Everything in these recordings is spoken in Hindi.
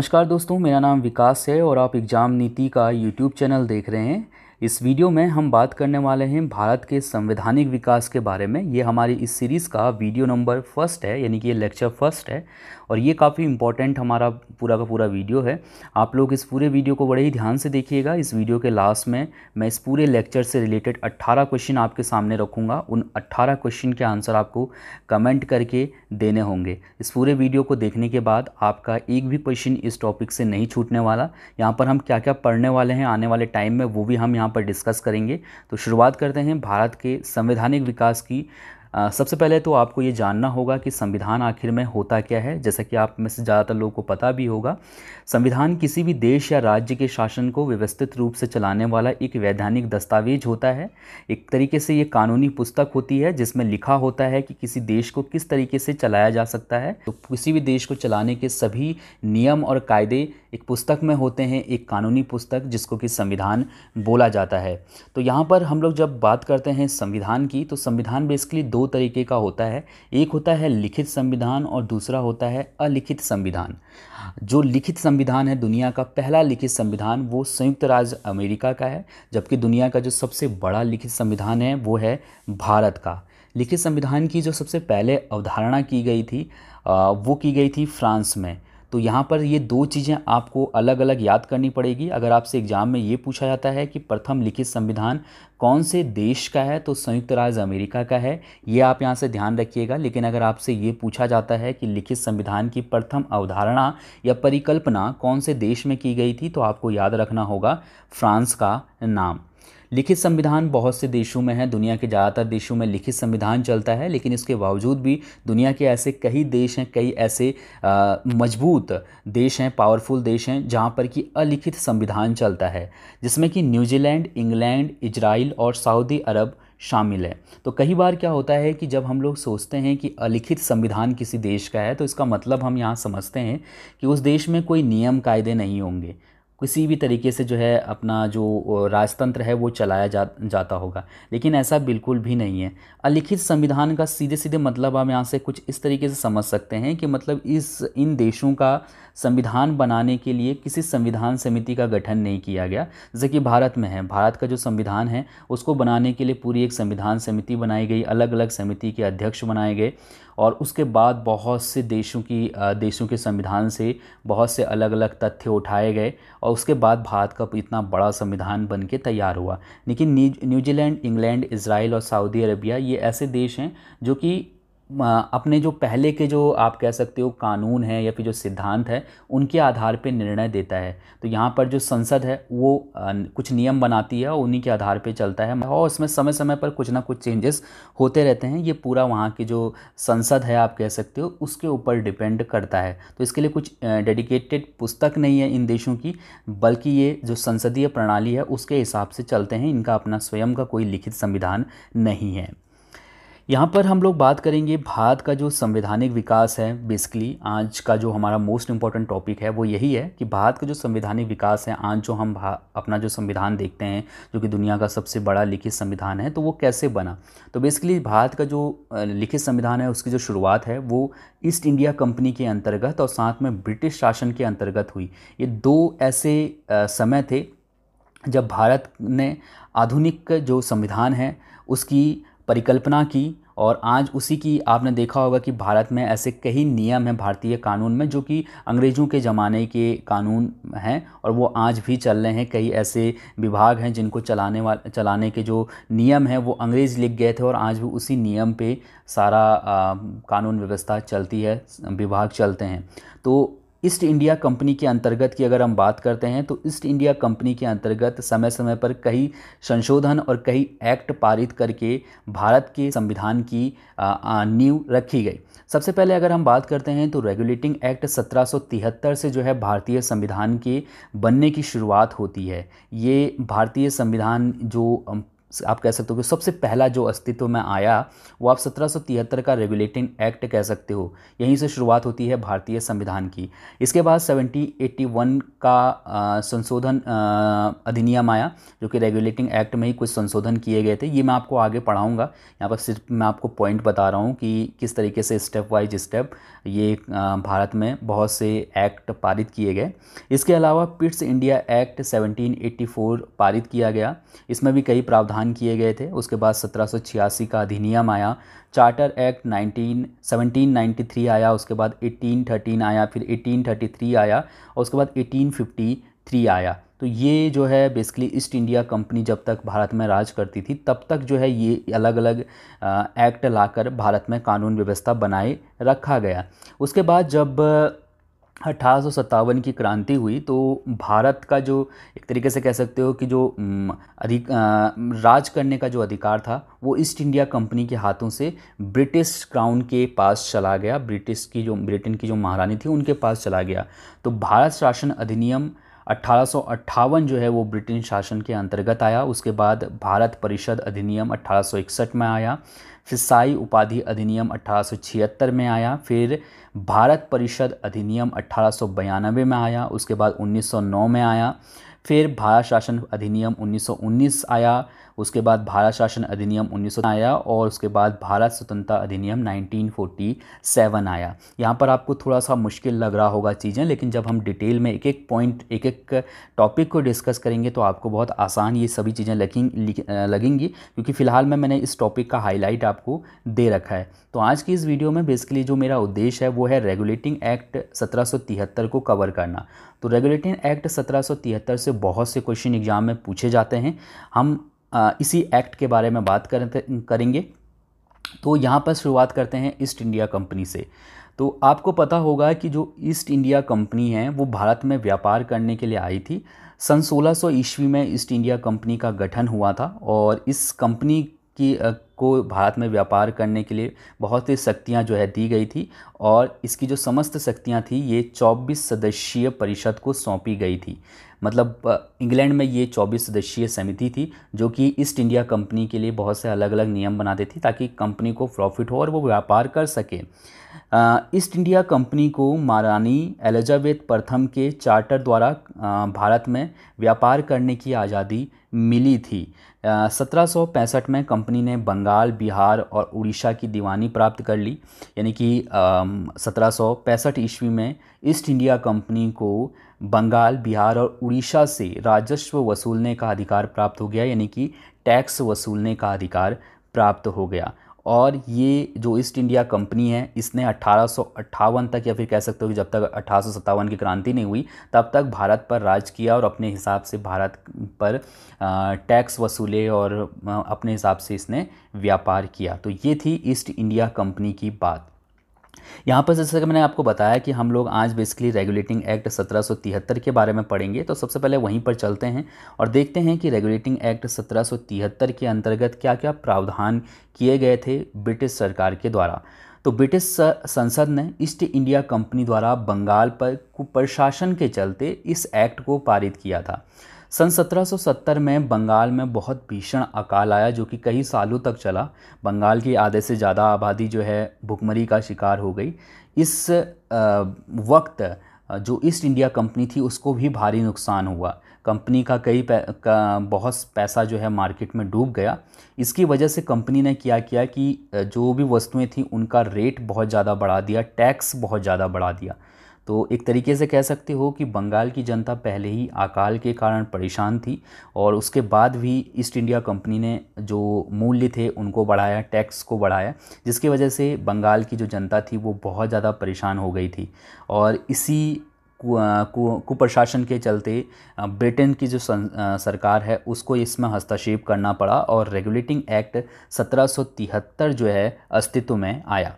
नमस्कार दोस्तों मेरा नाम विकास है और आप एग्ज़ाम नीति का यूट्यूब चैनल देख रहे हैं इस वीडियो में हम बात करने वाले हैं भारत के संवैधानिक विकास के बारे में ये हमारी इस सीरीज़ का वीडियो नंबर फर्स्ट है यानी कि ये लेक्चर फर्स्ट है और ये काफ़ी इंपॉर्टेंट हमारा पूरा का पूरा वीडियो है आप लोग इस पूरे वीडियो को बड़े ही ध्यान से देखिएगा इस वीडियो के लास्ट में मैं इस पूरे लेक्चर से रिलेटेड अट्ठारह क्वेश्चन आपके सामने रखूँगा उन अट्ठारह क्वेश्चन के आंसर आपको कमेंट करके देने होंगे इस पूरे वीडियो को देखने के बाद आपका एक भी क्वेश्चन इस टॉपिक से नहीं छूटने वाला यहाँ पर हम क्या क्या पढ़ने वाले हैं आने वाले टाइम में वो भी हम यहाँ पर डिस्कस करेंगे तो शुरुआत करते हैं भारत के संवैधानिक विकास की सबसे पहले तो आपको ये जानना होगा कि संविधान आखिर में होता क्या है जैसा कि आप में से ज़्यादातर लोगों को पता भी होगा संविधान किसी भी देश या राज्य के शासन को व्यवस्थित रूप से चलाने वाला एक वैधानिक दस्तावेज होता है एक तरीके से ये कानूनी पुस्तक होती है जिसमें लिखा होता है कि किसी देश को किस तरीके से चलाया जा सकता है तो किसी भी देश को चलाने के सभी नियम और कायदे एक पुस्तक में होते हैं एक कानूनी पुस्तक जिसको कि संविधान बोला जाता है तो यहाँ पर हम लोग जब बात करते हैं संविधान की तो संविधान बेसिकली दो दो तरीके का होता है एक होता है लिखित संविधान और दूसरा होता है अलिखित संविधान जो लिखित संविधान है दुनिया का पहला लिखित संविधान वो संयुक्त राज्य अमेरिका का है जबकि दुनिया का जो सबसे बड़ा लिखित संविधान है वो है भारत का लिखित संविधान की जो सबसे पहले अवधारणा की गई थी वो की गई थी फ्रांस में तो यहाँ पर ये दो चीज़ें आपको अलग अलग याद करनी पड़ेगी अगर आपसे एग्ज़ाम में ये पूछा जाता है कि प्रथम लिखित संविधान कौन से देश का है तो संयुक्त राज्य अमेरिका का है ये आप यहाँ से ध्यान रखिएगा लेकिन अगर आपसे ये पूछा जाता है कि लिखित संविधान की प्रथम अवधारणा या परिकल्पना कौन से देश में की गई थी तो आपको याद रखना होगा फ्रांस का नाम लिखित संविधान बहुत से देशों में है दुनिया के ज़्यादातर देशों में लिखित संविधान चलता है लेकिन इसके बावजूद भी दुनिया के ऐसे कई देश हैं कई ऐसे मजबूत देश हैं पावरफुल देश हैं जहाँ पर कि अलिखित संविधान चलता है जिसमें कि न्यूजीलैंड इंग्लैंड इजराइल और सऊदी अरब शामिल है तो कई बार क्या होता है कि जब हम लोग सोचते हैं कि अलिखित संविधान किसी देश का है तो इसका मतलब हम यहाँ समझते हैं कि उस देश में कोई नियम कायदे नहीं होंगे किसी भी तरीके से जो है अपना जो राजतंत्र है वो चलाया जा जाता होगा लेकिन ऐसा बिल्कुल भी नहीं है अलिखित संविधान का सीधे सीधे मतलब हम यहाँ से कुछ इस तरीके से समझ सकते हैं कि मतलब इस इन देशों का संविधान बनाने के लिए किसी संविधान समिति का गठन नहीं किया गया जैसे कि भारत में है भारत का जो संविधान है उसको बनाने के लिए पूरी एक संविधान समिति बनाई गई अलग अलग समिति के अध्यक्ष बनाए गए और उसके बाद बहुत से देशों की देशों के संविधान से बहुत से अलग अलग तथ्य उठाए गए और उसके बाद भारत का इतना बड़ा संविधान बन के तैयार हुआ लेकिन न्यूजीलैंड इंग्लैंड इसराइल और सऊदी अरबिया ये ऐसे देश हैं जो कि अपने जो पहले के जो आप कह सकते हो कानून है या फिर जो सिद्धांत है उनके आधार पर निर्णय देता है तो यहाँ पर जो संसद है वो कुछ नियम बनाती है और उन्हीं के आधार पर चलता है और उसमें समय समय पर कुछ ना कुछ चेंजेस होते रहते हैं ये पूरा वहाँ की जो संसद है आप कह सकते हो उसके ऊपर डिपेंड करता है तो इसके लिए कुछ डेडिकेटेड पुस्तक नहीं है इन देशों की बल्कि ये जो संसदीय प्रणाली है उसके हिसाब से चलते हैं इनका अपना स्वयं का कोई लिखित संविधान नहीं है यहाँ पर हम लोग बात करेंगे भारत का जो संवैधानिक विकास है बेसिकली आज का जो हमारा मोस्ट इम्पॉर्टेंट टॉपिक है वो यही है कि भारत का जो संवैधानिक विकास है आज जो हम अपना जो संविधान देखते हैं जो कि दुनिया का सबसे बड़ा लिखित संविधान है तो वो कैसे बना तो बेसिकली भारत का जो लिखित संविधान है उसकी जो शुरुआत है वो ईस्ट इंडिया कंपनी के अंतर्गत और साथ में ब्रिटिश शासन के अंतर्गत हुई ये दो ऐसे समय थे जब भारत ने आधुनिक जो संविधान है उसकी परिकल्पना की और आज उसी की आपने देखा होगा कि भारत में ऐसे कई नियम हैं भारतीय कानून में जो कि अंग्रेज़ों के ज़माने के कानून हैं और वो आज भी चल रहे हैं कई ऐसे विभाग हैं जिनको चलाने वाले चलाने के जो नियम हैं वो अंग्रेज़ लिख गए थे और आज भी उसी नियम पे सारा आ, कानून व्यवस्था चलती है विभाग चलते हैं तो ईस्ट इंडिया कंपनी के अंतर्गत की अगर हम बात करते हैं तो ईस्ट इंडिया कंपनी के अंतर्गत समय समय पर कई संशोधन और कई एक्ट पारित करके भारत के संविधान की नींव रखी गई सबसे पहले अगर हम बात करते हैं तो रेगुलेटिंग एक्ट 1773 से जो है भारतीय संविधान के बनने की शुरुआत होती है ये भारतीय संविधान जो आप कह सकते हो कि सबसे पहला जो अस्तित्व में आया वो आप 1773 का रेगुलेटिंग एक्ट कह सकते हो यहीं से शुरुआत होती है भारतीय संविधान की इसके बाद 1781 का संशोधन अधिनियम आया जो कि रेगुलेटिंग एक्ट में ही कुछ संशोधन किए गए थे ये मैं आपको आगे पढ़ाऊँगा यहाँ पर सिर्फ मैं आपको पॉइंट बता रहा हूँ कि किस तरीके से स्टेप वाइज स्टेप ये भारत में बहुत से एक्ट पारित किए गए इसके अलावा पिट्स इंडिया एक्ट सेवनटीन पारित किया गया इसमें भी कई प्रावधान प्रावधान किए गए थे उसके बाद 1786 का अधिनियम आया चार्टर एक्ट 19 1793 आया उसके बाद 1813 आया फिर 1833 आया और उसके बाद 1853 आया तो ये जो है बेसिकली ईस्ट इंडिया कंपनी जब तक भारत में राज करती थी तब तक जो है ये अलग अलग एक्ट लाकर भारत में कानून व्यवस्था बनाए रखा गया उसके बाद जब अठारह की क्रांति हुई तो भारत का जो एक तरीके से कह सकते हो कि जो अधिक राज करने का जो अधिकार था वो ईस्ट इंडिया कंपनी के हाथों से ब्रिटिश क्राउन के पास चला गया ब्रिटिश की जो ब्रिटेन की जो महारानी थी उनके पास चला गया तो भारत शासन अधिनियम अट्ठारह जो है वो ब्रिटेन शासन के अंतर्गत आया उसके बाद भारत परिषद अधिनियम अट्ठारह में आया फिर साई उपाधि अधिनियम 1876 में आया फिर भारत परिषद अधिनियम 1892 में आया उसके बाद 1909 में आया फिर भारत शासन अधिनियम 1919 आया उसके बाद भारत शासन अधिनियम उन्नीस आया और उसके बाद भारत स्वतंत्रता अधिनियम 1947 आया यहाँ पर आपको थोड़ा सा मुश्किल लग रहा होगा चीज़ें लेकिन जब हम डिटेल में एक एक पॉइंट एक एक टॉपिक को डिस्कस करेंगे तो आपको बहुत आसान ये सभी चीज़ें लगें लगेंगी क्योंकि फ़िलहाल में मैंने इस टॉपिक का हाईलाइट आपको दे रखा है तो आज की इस वीडियो में बेसिकली जो मेरा उद्देश्य है वो है रेगुलेटिंग एक्ट सत्रह को कवर करना तो रेगुलेटिंग एक्ट सत्रह से बहुत से क्वेश्चन एग्ज़ाम में पूछे जाते हैं हम इसी एक्ट के बारे में बात करें करेंगे तो यहाँ पर शुरुआत करते हैं ईस्ट इंडिया कंपनी से तो आपको पता होगा कि जो ईस्ट इंडिया कंपनी है वो भारत में व्यापार करने के लिए आई थी सन 1600 ईस्वी में ईस्ट इंडिया कंपनी का गठन हुआ था और इस कंपनी की को भारत में व्यापार करने के लिए बहुत सी शक्तियाँ जो है दी गई थी और इसकी जो समस्त शक्तियाँ थी ये चौबीस सदस्यीय परिषद को सौंपी गई थी मतलब इंग्लैंड में ये 24 सदस्यीय समिति थी जो कि ईस्ट इंडिया कंपनी के लिए बहुत से अलग अलग नियम बनाती थी ताकि कंपनी को प्रॉफिट हो और वो व्यापार कर सके ईस्ट इंडिया कंपनी को महारानी एलिजाबेथ प्रथम के चार्टर द्वारा भारत में व्यापार करने की आज़ादी मिली थी सत्रह में कंपनी ने बंगाल बिहार और उड़ीसा की दीवानी प्राप्त कर ली यानी कि सत्रह ईस्वी में ईस्ट इंडिया कंपनी को बंगाल बिहार और उड़ीसा से राजस्व वसूलने का अधिकार प्राप्त हो गया यानी कि टैक्स वसूलने का अधिकार प्राप्त हो गया और ये जो ईस्ट इंडिया कंपनी है इसने अठारह तक या फिर कह सकते हो कि जब तक अठारह की क्रांति नहीं हुई तब तक भारत पर राज किया और अपने हिसाब से भारत पर टैक्स वसूले और अपने हिसाब से इसने व्यापार किया तो ये थी ईस्ट इंडिया कंपनी की बात यहाँ पर जैसे कि मैंने आपको बताया कि हम लोग आज बेसिकली रेगुलेटिंग एक्ट 1773 के बारे में पढ़ेंगे तो सबसे पहले वहीं पर चलते हैं और देखते हैं कि रेगुलेटिंग एक्ट 1773 के अंतर्गत क्या क्या प्रावधान किए गए थे ब्रिटिश सरकार के द्वारा तो ब्रिटिश संसद ने ईस्ट इंडिया कंपनी द्वारा बंगाल पर कुप्रशासन के चलते इस एक्ट को पारित किया था सन 1770 में बंगाल में बहुत भीषण अकाल आया जो कि कई सालों तक चला बंगाल की आधे से ज़्यादा आबादी जो है भुखमरी का शिकार हो गई इस वक्त जो ईस्ट इंडिया कंपनी थी उसको भी भारी नुकसान हुआ कंपनी का कई पै, का बहुत पैसा जो है मार्केट में डूब गया इसकी वजह से कंपनी ने क्या किया कि जो भी वस्तुएं थीं उनका रेट बहुत ज़्यादा बढ़ा दिया टैक्स बहुत ज़्यादा बढ़ा दिया तो एक तरीके से कह सकते हो कि बंगाल की जनता पहले ही अकाल के कारण परेशान थी और उसके बाद भी ईस्ट इंडिया कंपनी ने जो मूल्य थे उनको बढ़ाया टैक्स को बढ़ाया जिसकी वजह से बंगाल की जो जनता थी वो बहुत ज़्यादा परेशान हो गई थी और इसी कुप्रशासन के चलते ब्रिटेन की जो सरकार है उसको इसमें हस्तक्षेप करना पड़ा और रेगुलेटिंग एक्ट 1773 जो है अस्तित्व में आया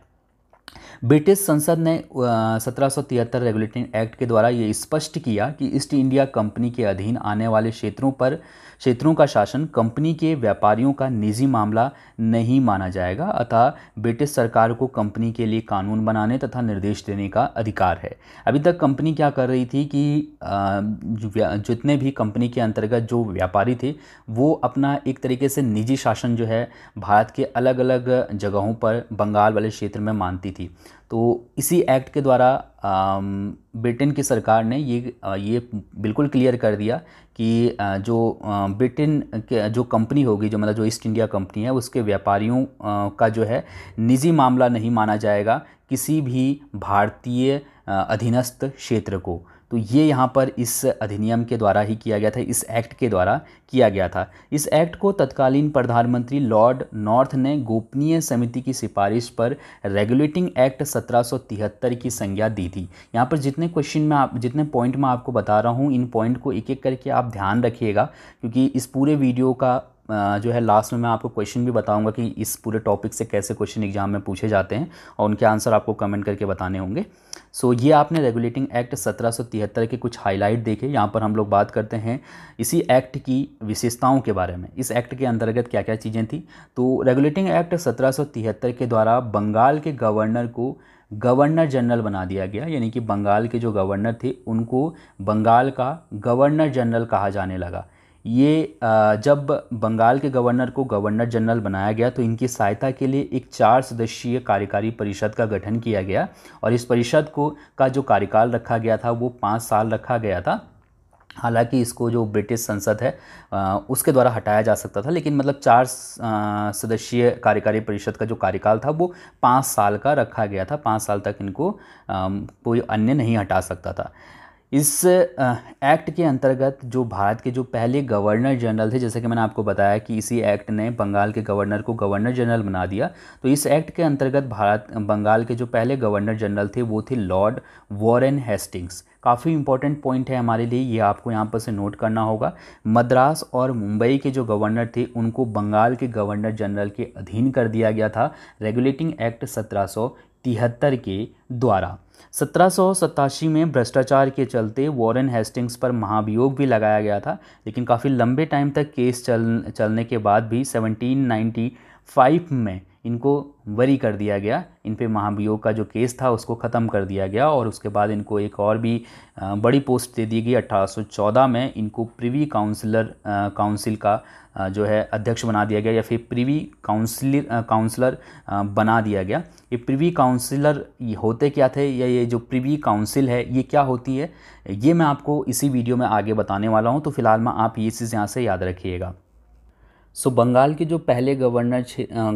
ब्रिटिश संसद ने सत्रह रेगुलेटिंग एक्ट के द्वारा ये स्पष्ट किया कि ईस्ट इंडिया कंपनी के अधीन आने वाले क्षेत्रों पर क्षेत्रों का शासन कंपनी के व्यापारियों का निजी मामला नहीं माना जाएगा अतः ब्रिटिश सरकार को कंपनी के लिए कानून बनाने तथा निर्देश देने का अधिकार है अभी तक कंपनी क्या कर रही थी कि जितने भी कंपनी के अंतर्गत जो व्यापारी थे वो अपना एक तरीके से निजी शासन जो है भारत के अलग अलग जगहों पर बंगाल वाले क्षेत्र में मानती थी की तो इसी एक्ट के द्वारा ब्रिटेन की सरकार ने ये ये बिल्कुल क्लियर कर दिया कि जो ब्रिटेन के जो कंपनी होगी जो मतलब जो ईस्ट इंडिया कंपनी है उसके व्यापारियों का जो है निजी मामला नहीं माना जाएगा किसी भी भारतीय अधीनस्थ क्षेत्र को तो ये यहाँ पर इस अधिनियम के द्वारा ही किया गया था इस एक्ट के द्वारा किया गया था इस एक्ट को तत्कालीन प्रधानमंत्री लॉर्ड नॉर्थ ने गोपनीय समिति की सिफारिश पर रेगुलेटिंग एक्ट 1773 की संज्ञा दी थी यहाँ पर जितने क्वेश्चन में आप जितने पॉइंट में आपको बता रहा हूँ इन पॉइंट को एक एक करके आप ध्यान रखिएगा क्योंकि इस पूरे वीडियो का जो है लास्ट में मैं आपको क्वेश्चन भी बताऊंगा कि इस पूरे टॉपिक से कैसे क्वेश्चन एग्जाम में पूछे जाते हैं और उनके आंसर आपको कमेंट करके बताने होंगे सो so, ये आपने रेगुलेटिंग एक्ट 1773 के कुछ हाईलाइट देखे यहाँ पर हम लोग बात करते हैं इसी एक्ट की विशेषताओं के बारे में इस एक्ट के अंतर्गत क्या क्या चीज़ें थी तो रेगुलेटिंग एक्ट 1773 के द्वारा बंगाल के गवर्नर को गवर्नर जनरल बना दिया गया यानी कि बंगाल के जो गवर्नर थे उनको बंगाल का गवर्नर जनरल कहा जाने लगा ये जब बंगाल के गवर्नर को गवर्नर जनरल बनाया गया तो इनकी सहायता के लिए एक चार सदस्यीय कार्यकारी परिषद का गठन किया गया और इस परिषद को का जो कार्यकाल रखा गया था वो पाँच साल रखा गया था हालांकि इसको जो ब्रिटिश संसद है उसके द्वारा हटाया जा सकता था लेकिन मतलब चार सदस्यीय कार्यकारी परिषद का जो कार्यकाल था वो पाँच साल का रखा गया था पाँच साल तक इनको कोई अन्य नहीं हटा सकता था इस एक्ट के अंतर्गत जो भारत के जो पहले गवर्नर जनरल थे जैसे कि मैंने आपको बताया कि इसी एक्ट ने बंगाल के गवर्नर को गवर्नर जनरल बना दिया तो इस एक्ट के अंतर्गत भारत बंगाल के जो पहले गवर्नर जनरल थे वो थे लॉर्ड वॉरेन हेस्टिंग्स काफ़ी इंपॉर्टेंट पॉइंट है हमारे लिए ये आपको यहाँ पर से नोट करना होगा मद्रास और मुंबई के जो गवर्नर थे उनको बंगाल के गवर्नर जनरल के अधीन कर दिया गया था रेगुलेटिंग एक्ट सत्रह तिहत्तर के द्वारा सत्रह में भ्रष्टाचार के चलते वॉरेन हेस्टिंग्स पर महाभियोग भी लगाया गया था लेकिन काफ़ी लंबे टाइम तक केस चल चलने के बाद भी 1795 में इनको वरी कर दिया गया इन पे महाभियोग का जो केस था उसको ख़त्म कर दिया गया और उसके बाद इनको एक और भी बड़ी पोस्ट दे दी गई 1814 में इनको प्रिवी काउंसलर काउंसिल का जो है अध्यक्ष बना दिया गया या फिर प्रिवी काउंसिल काउंसलर बना दिया गया ये प्रिवी काउंसिलर होते क्या थे या ये जो प्रिवी काउंसिल है ये क्या होती है ये मैं आपको इसी वीडियो में आगे बताने वाला हूँ तो फ़िलहाल मैं आप ये चीज़ यहाँ से याद रखिएगा सो so, बंगाल के जो पहले गवर्नर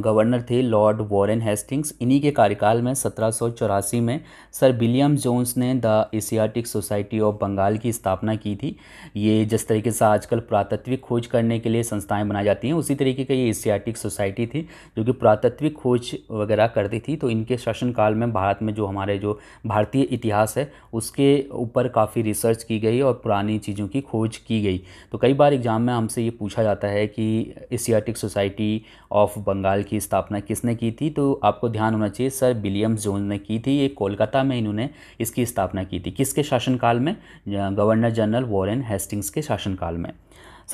गवर्नर थे लॉर्ड वॉरेन हेस्टिंग्स इन्हीं के कार्यकाल में सत्रह में सर विलियम जोन्स ने the Asiatic Society of Bengal की स्थापना की थी ये जिस तरीके से आजकल पुरातत्विक खोज करने के लिए संस्थाएं बनाई जाती हैं उसी तरीके का ये एशियाटिक सोसाइटी थी जो कि पुरातत्विक खोज वगैरह करती थी तो इनके शासनकाल में भारत में जो हमारे जो भारतीय इतिहास है उसके ऊपर काफ़ी रिसर्च की गई और पुरानी चीज़ों की खोज की गई तो कई बार एग्ज़ाम में हमसे ये पूछा जाता है कि एशियाटिक सोसाइटी ऑफ बंगाल की स्थापना किसने की थी तो आपको ध्यान होना चाहिए सर विलियम जोन ने की थी ये कोलकाता में इन्होंने इसकी स्थापना की थी किसके शासनकाल में गवर्नर जनरल वॉरेन हेस्टिंग्स के शासनकाल में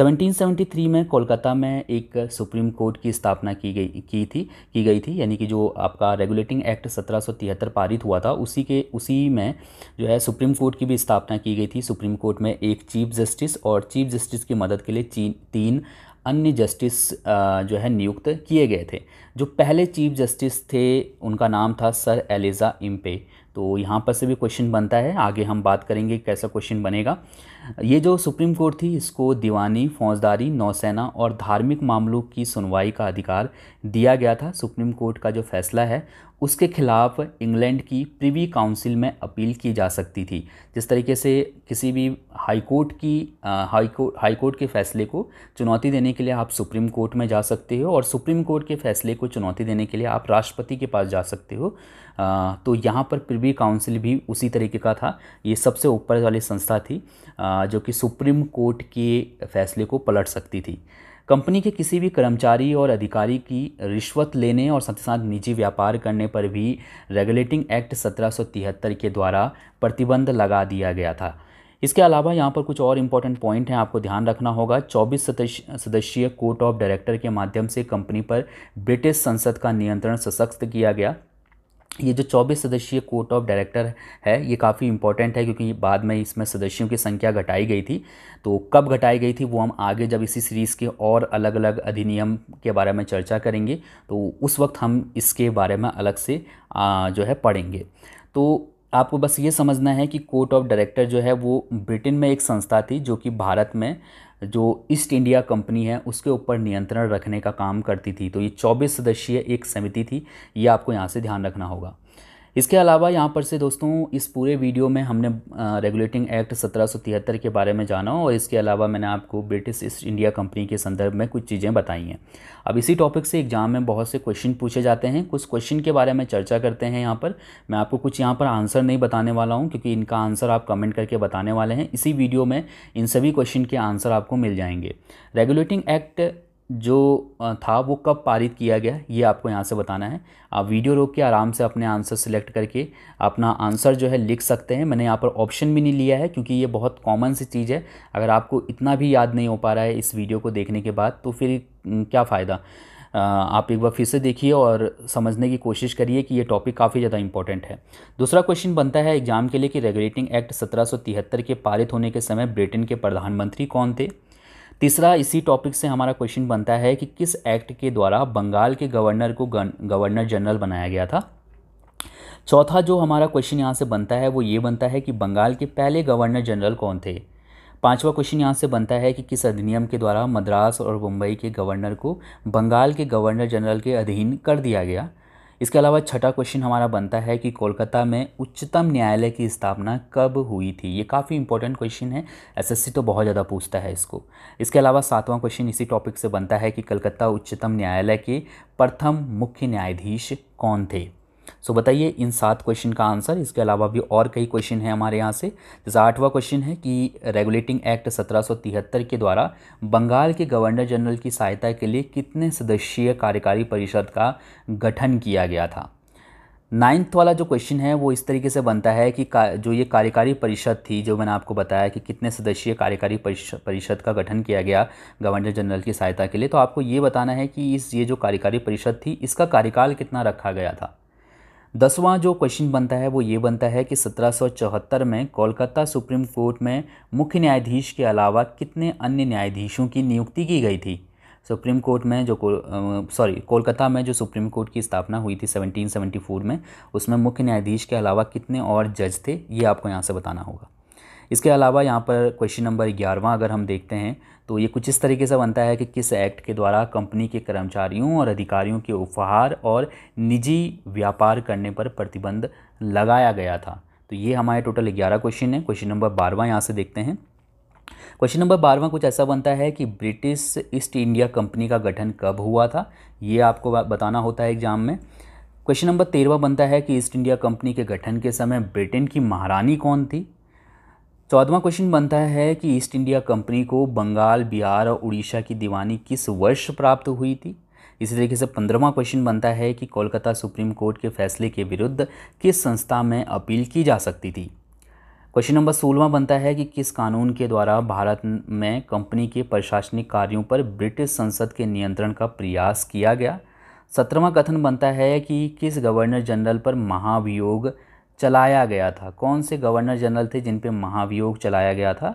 1773 में कोलकाता में एक सुप्रीम कोर्ट की स्थापना की गई की थी की गई थी यानी कि जो आपका रेगुलेटिंग एक्ट 1773 पारित हुआ था उसी के उसी में जो है सुप्रीम कोर्ट की भी स्थापना की गई थी सुप्रीम कोर्ट में एक चीफ जस्टिस और चीफ जस्टिस की मदद के लिए तीन अन्य जस्टिस जो है नियुक्त किए गए थे जो पहले चीफ जस्टिस थे उनका नाम था सर एलिज़ा इम्पे तो यहाँ पर से भी क्वेश्चन बनता है आगे हम बात करेंगे कैसा क्वेश्चन बनेगा ये जो सुप्रीम कोर्ट थी इसको दीवानी फौजदारी नौसेना और धार्मिक मामलों की सुनवाई का अधिकार दिया गया था सुप्रीम कोर्ट का जो फैसला है उसके खिलाफ इंग्लैंड की प्रिवी काउंसिल में अपील की जा सकती थी जिस तरीके से किसी भी हाई कोर्ट की हाई कोर्ट हाई कोर्ट के फैसले को चुनौती देने के लिए आप सुप्रीम कोर्ट में जा सकते हो और सुप्रीम कोर्ट के फैसले को चुनौती देने के लिए आप राष्ट्रपति के पास जा सकते हो आ, तो यहाँ पर प्रिवी काउंसिल भी उसी तरीके का था ये सबसे ऊपर वाली संस्था थी आ, जो कि सुप्रीम कोर्ट के फैसले को पलट सकती थी कंपनी के किसी भी कर्मचारी और अधिकारी की रिश्वत लेने और साथ ही साथ निजी व्यापार करने पर भी रेगुलेटिंग एक्ट 1773 के द्वारा प्रतिबंध लगा दिया गया था इसके अलावा यहाँ पर कुछ और इम्पोर्टेंट पॉइंट हैं आपको ध्यान रखना होगा 24 सदस्यीय कोर्ट ऑफ डायरेक्टर के माध्यम से कंपनी पर ब्रिटिश संसद का नियंत्रण सशक्त किया गया ये जो 24 सदस्यीय कोर्ट ऑफ डायरेक्टर है ये काफ़ी इंपॉर्टेंट है क्योंकि बाद में इसमें सदस्यों की संख्या घटाई गई थी तो कब घटाई गई थी वो हम आगे जब इसी सीरीज़ के और अलग अलग अधिनियम के बारे में चर्चा करेंगे तो उस वक्त हम इसके बारे में अलग से आ, जो है पढ़ेंगे तो आपको बस ये समझना है कि कोर्ट ऑफ डायरेक्टर जो है वो ब्रिटेन में एक संस्था थी जो कि भारत में जो ईस्ट इंडिया कंपनी है उसके ऊपर नियंत्रण रखने का काम करती थी तो ये चौबीस सदस्यीय एक समिति थी ये आपको यहाँ से ध्यान रखना होगा इसके अलावा यहाँ पर से दोस्तों इस पूरे वीडियो में हमने रेगुलेटिंग एक्ट सत्रह के बारे में जाना और इसके अलावा मैंने आपको ब्रिटिश ईस्ट इंडिया कंपनी के संदर्भ में कुछ चीज़ें बताई हैं अब इसी टॉपिक से एग्जाम में बहुत से क्वेश्चन पूछे जाते हैं कुछ क्वेश्चन के बारे में चर्चा करते हैं यहाँ पर मैं आपको कुछ यहाँ पर आंसर नहीं बताने वाला हूँ क्योंकि इनका आंसर आप कमेंट करके बताने वाले हैं इसी वीडियो में इन सभी क्वेश्चन के आंसर आपको मिल जाएंगे रेगुलेटिंग एक्ट जो था वो कब पारित किया गया ये आपको यहाँ से बताना है आप वीडियो रोक के आराम से अपने आंसर सेलेक्ट करके अपना आंसर जो है लिख सकते हैं मैंने यहाँ पर ऑप्शन भी नहीं लिया है क्योंकि ये बहुत कॉमन सी चीज़ है अगर आपको इतना भी याद नहीं हो पा रहा है इस वीडियो को देखने के बाद तो फिर क्या फ़ायदा आप एक बार फिर से देखिए और समझने की कोशिश करिए कि ये टॉपिक काफ़ी ज़्यादा इंपॉर्टेंट है दूसरा क्वेश्चन बनता है एग्जाम के लिए कि रेगुलेटिंग एक्ट 1773 के पारित होने के समय ब्रिटेन के प्रधानमंत्री कौन थे तीसरा इसी टॉपिक से हमारा क्वेश्चन बनता है कि किस एक्ट के द्वारा बंगाल के गवर्नर को गवर्नर जनरल बनाया गया था चौथा जो हमारा क्वेश्चन यहाँ से बनता है वो ये बनता है कि बंगाल के पहले गवर्नर जनरल कौन थे पांचवा क्वेश्चन यहाँ से बनता है कि किस अधिनियम के द्वारा मद्रास और मुंबई के गवर्नर को बंगाल के गवर्नर जनरल के अधीन कर दिया गया इसके अलावा छठा क्वेश्चन हमारा बनता है कि कोलकाता में उच्चतम न्यायालय की स्थापना कब हुई थी ये काफ़ी इंपॉर्टेंट क्वेश्चन है एसएससी तो बहुत ज़्यादा पूछता है इसको इसके अलावा सातवां क्वेश्चन इसी टॉपिक से बनता है कि कलकत्ता उच्चतम न्यायालय के प्रथम मुख्य न्यायाधीश कौन थे सो बताइए इन सात क्वेश्चन का आंसर इसके अलावा भी और कई क्वेश्चन हैं हमारे यहाँ से जैसे आठवां क्वेश्चन है कि रेगुलेटिंग एक्ट 1773 के द्वारा बंगाल के गवर्नर जनरल की सहायता के लिए कितने सदस्यीय कार्यकारी परिषद का गठन किया गया था नाइन्थ वाला जो क्वेश्चन है वो इस तरीके से बनता है कि जो ये कार्यकारी परिषद थी जो मैंने आपको बताया कि कितने सदस्यीय कार्यकारी परिषद का गठन किया गया गवर्नर जनरल की सहायता के लिए तो आपको ये बताना है कि इस ये जो कार्यकारी परिषद थी इसका कार्यकाल कितना रखा गया था दसवां जो क्वेश्चन बनता है वो ये बनता है कि 1774 में कोलकाता सुप्रीम कोर्ट में मुख्य न्यायाधीश के अलावा कितने अन्य न्यायाधीशों की नियुक्ति की गई थी सुप्रीम कोर्ट में जो सॉरी कोलकाता में जो सुप्रीम कोर्ट की स्थापना हुई थी 1774 में उसमें मुख्य न्यायाधीश के अलावा कितने और जज थे ये आपको यहाँ से बताना होगा इसके अलावा यहाँ पर क्वेश्चन नंबर ग्यारहवा अगर हम देखते हैं तो ये कुछ इस तरीके से बनता है कि किस एक्ट के द्वारा कंपनी के कर्मचारियों और अधिकारियों के उपहार और निजी व्यापार करने पर प्रतिबंध लगाया गया था तो ये हमारे टोटल ग्यारह क्वेश्चन है क्वेश्चन नंबर बारहवा यहाँ से देखते हैं क्वेश्चन नंबर बारहवा कुछ ऐसा बनता है कि ब्रिटिश ईस्ट इंडिया कंपनी का गठन कब हुआ था ये आपको बताना होता है एग्जाम में क्वेश्चन नंबर तेरहवा बनता है कि ईस्ट इंडिया कंपनी के गठन के समय ब्रिटेन की महारानी कौन थी चौदवा क्वेश्चन बनता है कि ईस्ट इंडिया कंपनी को बंगाल बिहार और उड़ीसा की दीवानी किस वर्ष प्राप्त हुई थी इसी तरीके से पंद्रहवा क्वेश्चन बनता है कि कोलकाता सुप्रीम कोर्ट के फैसले के विरुद्ध किस संस्था में अपील की जा सकती थी क्वेश्चन नंबर सोलवा बनता है कि किस कानून के द्वारा भारत में कंपनी के प्रशासनिक कार्यों पर ब्रिटिश संसद के नियंत्रण का प्रयास किया गया सत्रहवा कथन बनता है कि किस गवर्नर जनरल पर महाभियोग चलाया गया था कौन से गवर्नर जनरल थे जिन पे महाभियोग चलाया गया था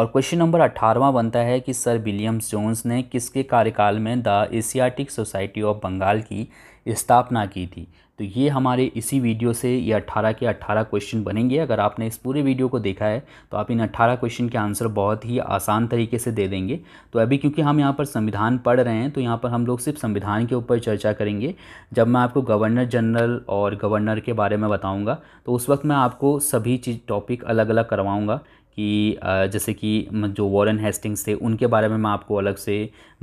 और क्वेश्चन नंबर अट्ठारहवा बनता है कि सर विलियम जोन्स ने किसके कार्यकाल में the Asiatic Society of Bengal की स्थापना की थी तो ये हमारे इसी वीडियो से ये 18 के 18 क्वेश्चन बनेंगे अगर आपने इस पूरे वीडियो को देखा है तो आप इन 18 क्वेश्चन के आंसर बहुत ही आसान तरीके से दे देंगे तो अभी क्योंकि हम यहाँ पर संविधान पढ़ रहे हैं तो यहाँ पर हम लोग सिर्फ संविधान के ऊपर चर्चा करेंगे जब मैं आपको गवर्नर जनरल और गवर्नर के बारे में बताऊँगा तो उस वक्त मैं आपको सभी चीज़ टॉपिक अलग अलग करवाऊँगा कि जैसे कि जो वॉरेन हेस्टिंग्स थे उनके बारे में मैं आपको अलग से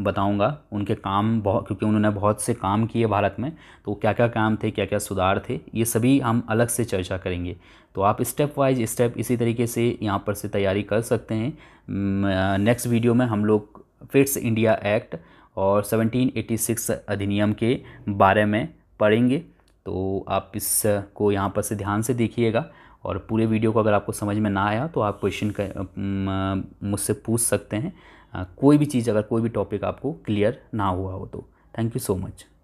बताऊंगा उनके काम बहुत क्योंकि उन्होंने बहुत से काम किए भारत में तो क्या क्या काम थे क्या क्या सुधार थे ये सभी हम अलग से चर्चा करेंगे तो आप स्टेप वाइज स्टेप इसी तरीके से यहाँ पर से तैयारी कर सकते हैं नेक्स्ट वीडियो में हम लोग फिट्स इंडिया एक्ट और 1786 अधिनियम के बारे में पढ़ेंगे तो आप इसको यहाँ पर से ध्यान से देखिएगा और पूरे वीडियो को अगर आपको समझ में ना आया तो आप क्वेश्चन मुझसे पूछ सकते हैं कोई भी चीज़ अगर कोई भी टॉपिक आपको क्लियर ना हुआ हो तो थैंक यू सो मच